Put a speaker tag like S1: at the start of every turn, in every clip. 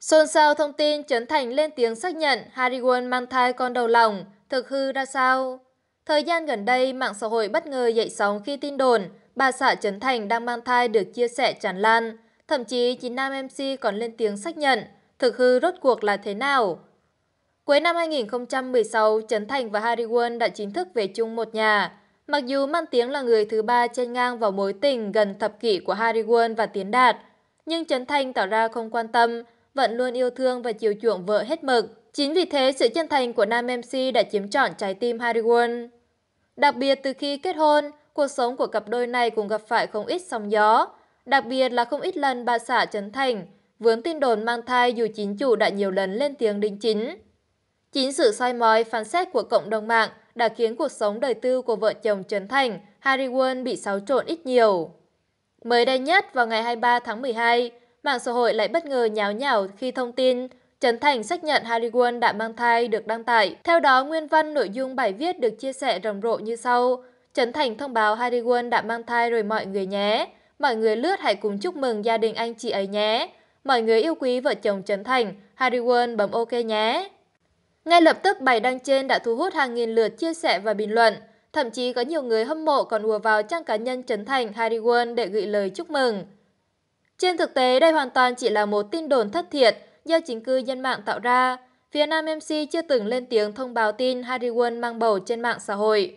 S1: Xôn xao thông tin Trấn Thành lên tiếng xác nhận Harry Won mang thai con đầu lòng, thực hư ra sao? Thời gian gần đây, mạng xã hội bất ngờ dậy sóng khi tin đồn bà xã Trấn Thành đang mang thai được chia sẻ tràn lan. Thậm chí, chính nam MC còn lên tiếng xác nhận thực hư rốt cuộc là thế nào. Cuối năm 2016, Trấn Thành và Harry Won đã chính thức về chung một nhà. Mặc dù Mang Tiếng là người thứ ba trên ngang vào mối tình gần thập kỷ của Harry Won và Tiến Đạt, nhưng Trấn Thành tỏ ra không quan tâm vẫn luôn yêu thương và chiều chuộng vợ hết mực. Chính vì thế, sự chân thành của nam MC đã chiếm trọn trái tim Harry Won. Đặc biệt từ khi kết hôn, cuộc sống của cặp đôi này cũng gặp phải không ít sóng gió. Đặc biệt là không ít lần bà xã Trấn Thành vướng tin đồn mang thai dù chính chủ đã nhiều lần lên tiếng đính chính. Chính sự soi mói phán xét của cộng đồng mạng đã khiến cuộc sống đời tư của vợ chồng Trấn Thành, Harry Won bị xáo trộn ít nhiều. Mới đây nhất, vào ngày 23 tháng 12, Mạng xã hội lại bất ngờ nháo nhào khi thông tin Trấn Thành xác nhận Harry Won đã mang thai được đăng tải. Theo đó, nguyên văn nội dung bài viết được chia sẻ rầm rộ như sau. Trấn Thành thông báo Harry Won đã mang thai rồi mọi người nhé. Mọi người lướt hãy cùng chúc mừng gia đình anh chị ấy nhé. Mọi người yêu quý vợ chồng Trấn Thành, Harry Won bấm OK nhé. Ngay lập tức bài đăng trên đã thu hút hàng nghìn lượt chia sẻ và bình luận. Thậm chí có nhiều người hâm mộ còn ùa vào trang cá nhân Trấn Thành Harry Won để gửi lời chúc mừng. Trên thực tế, đây hoàn toàn chỉ là một tin đồn thất thiệt do chính cư dân mạng tạo ra. Phía nam MC chưa từng lên tiếng thông báo tin Harry Won mang bầu trên mạng xã hội.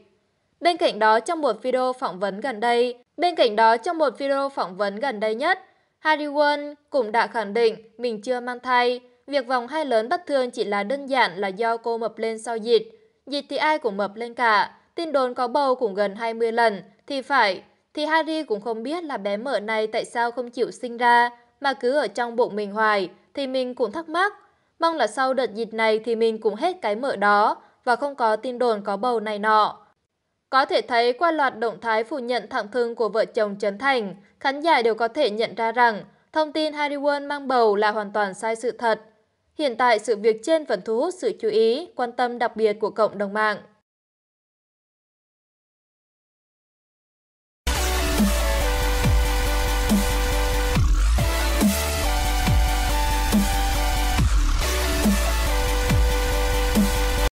S1: Bên cạnh đó, trong một video phỏng vấn gần đây, bên cạnh đó trong một video phỏng vấn gần đây nhất, Harry Won cũng đã khẳng định mình chưa mang thai. Việc vòng hai lớn bất thường chỉ là đơn giản là do cô mập lên sau dịch. Dịch thì ai cũng mập lên cả. Tin đồn có bầu cũng gần 20 lần thì phải, thì Harry cũng không biết là bé mợ này tại sao không chịu sinh ra, mà cứ ở trong bụng mình hoài, thì mình cũng thắc mắc. Mong là sau đợt dịch này thì mình cũng hết cái mợ đó và không có tin đồn có bầu này nọ. Có thể thấy qua loạt động thái phủ nhận thẳng thương của vợ chồng Trấn Thành, khán giả đều có thể nhận ra rằng thông tin Harry Won mang bầu là hoàn toàn sai sự thật. Hiện tại sự việc trên vẫn thu hút sự chú ý, quan tâm đặc biệt của cộng đồng mạng.